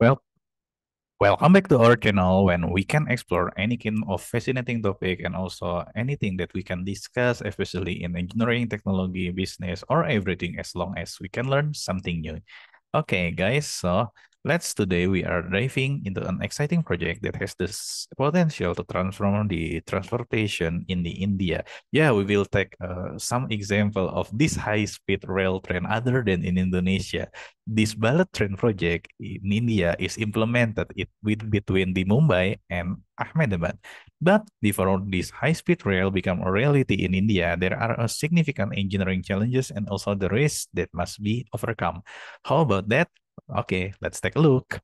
Well, welcome back to our channel when we can explore any kind of fascinating topic and also anything that we can discuss, especially in engineering, technology, business, or everything as long as we can learn something new. Okay, guys, so Let's today we are diving into an exciting project that has this potential to transform the transportation in the India. Yeah, we will take uh, some example of this high-speed rail train other than in Indonesia. This bullet train project in India is implemented it with, between the Mumbai and Ahmedabad. But before this high-speed rail become a reality in India, there are significant engineering challenges and also the risks that must be overcome. How about that? Okay, let's take a look.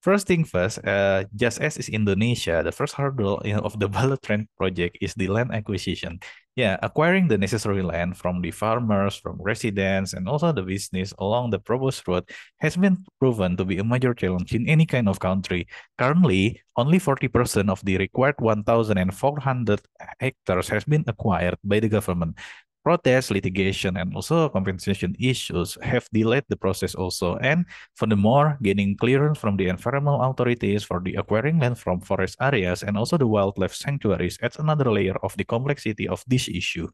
First thing first, uh, just as is Indonesia, the first hurdle of the Bala Trend project is the land acquisition. Yeah, acquiring the necessary land from the farmers, from residents, and also the business along the proposed route has been proven to be a major challenge in any kind of country. Currently, only 40% of the required 1,400 hectares has been acquired by the government protests, litigation, and also compensation issues have delayed the process also. And furthermore, getting clearance from the environmental authorities for the acquiring land from forest areas and also the wildlife sanctuaries adds another layer of the complexity of this issue.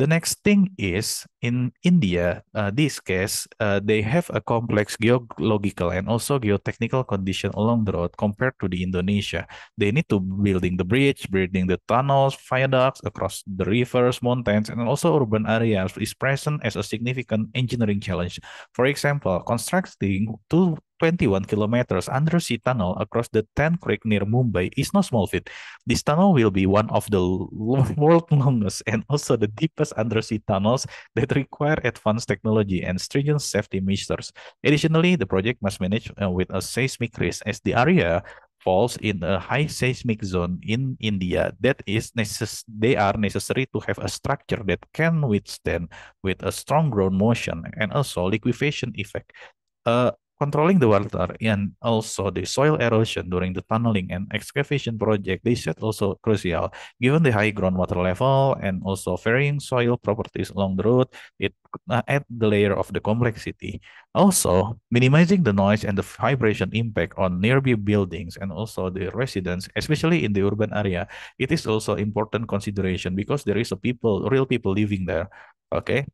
The next thing is in India, uh, this case, uh, they have a complex geological and also geotechnical condition along the road compared to the Indonesia. They need to building the bridge, building the tunnels, viaducts across the rivers, mountains, and also urban areas is present as a significant engineering challenge. For example, constructing two 21 kilometers undersea tunnel across the 10 creek near Mumbai is no small feat. This tunnel will be one of the world's longest and also the deepest undersea tunnels that require advanced technology and stringent safety measures. Additionally, the project must manage uh, with a seismic risk as the area falls in a high seismic zone in India that is necess- they are necessary to have a structure that can withstand with a strong ground motion and also liquefaction effect. Uh, Controlling the water and also the soil erosion during the tunneling and excavation project, they said also crucial. Given the high groundwater level and also varying soil properties along the route, it add the layer of the complexity. Also, minimizing the noise and the vibration impact on nearby buildings and also the residents, especially in the urban area, it is also important consideration because there is a people, real people living there. Okay,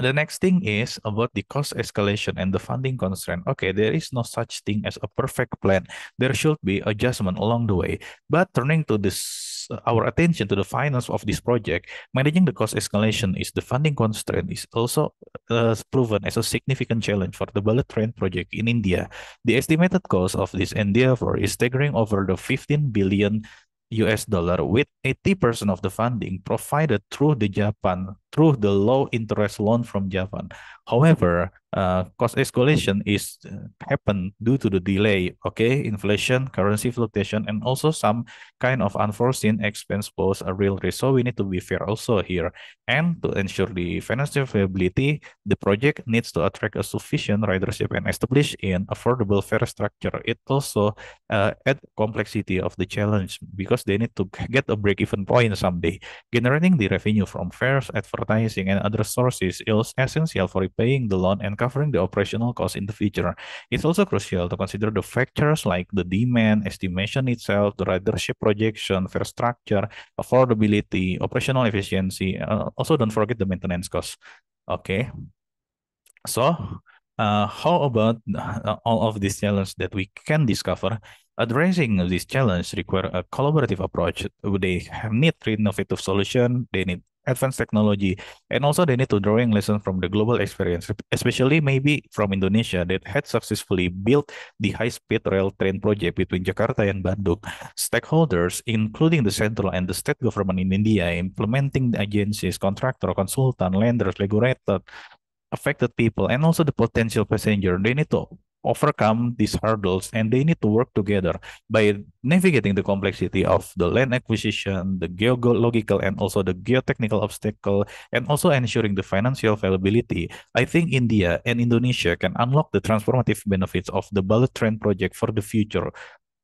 the next thing is about the cost escalation and the funding constraint. Okay, there is no such thing as a perfect plan. There should be adjustment along the way. But turning to this our attention to the finance of this project, managing the cost escalation is the funding constraint is also uh, proven as a significant challenge for the bullet train project in India. The estimated cost of this endeavor is staggering over the 15 billion US dollar with 80% of the funding provided through the Japan through the low interest loan from Japan. However, uh, cost escalation is uh, happened due to the delay, okay, inflation, currency fluctuation, and also some kind of unforeseen expense pose a real risk. So we need to be fair also here. And to ensure the financial viability, the project needs to attract a sufficient ridership and establish an affordable fare structure. It also uh, add complexity of the challenge because they need to get a break-even point someday. Generating the revenue from fares, advertising, advertising, and other sources is essential for repaying the loan and covering the operational costs in the future. It's also crucial to consider the factors like the demand, estimation itself, the ridership projection, fare structure, affordability, operational efficiency. also, don't forget the maintenance costs. Okay. So, uh, how about uh, all of these challenges that we can discover Addressing this challenge require a collaborative approach. They need innovative solution. They need advanced technology, and also they need to drawing lesson from the global experience, especially maybe from Indonesia that had successfully built the high-speed rail train project between Jakarta and Bandung. Stakeholders, including the central and the state government in India, implementing agencies, contractor, consultant, lenders, regulator, affected people, and also the potential passenger, they need to overcome these hurdles and they need to work together by navigating the complexity of the land acquisition, the geological and also the geotechnical obstacle, and also ensuring the financial availability. I think India and Indonesia can unlock the transformative benefits of the Bullet Train project for the future.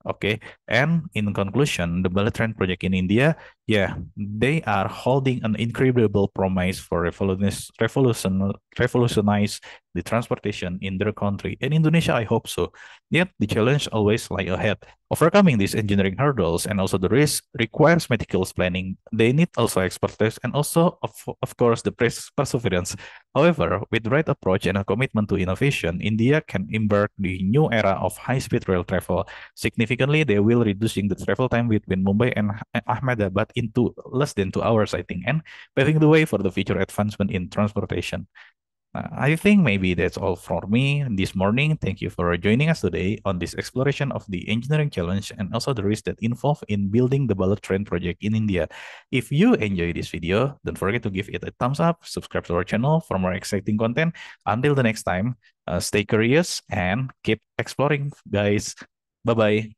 Okay, and in conclusion, the Bullet Train project in India yeah, they are holding an incredible promise for revolution, revolutionize the transportation in their country. In Indonesia, I hope so. Yet the challenge always lie ahead. Overcoming these engineering hurdles and also the risk requires meticulous planning. They need also expertise and also, of, of course, the perseverance. However, with the right approach and a commitment to innovation, India can embark the new era of high-speed rail travel. Significantly, they will reducing the travel time between Mumbai and Ahmedabad in two, less than two hours, I think, and paving the way for the future advancement in transportation. Uh, I think maybe that's all for me this morning. Thank you for joining us today on this exploration of the engineering challenge and also the risks that involve in building the bullet train project in India. If you enjoy this video, don't forget to give it a thumbs up, subscribe to our channel for more exciting content. Until the next time, uh, stay curious and keep exploring, guys. Bye-bye.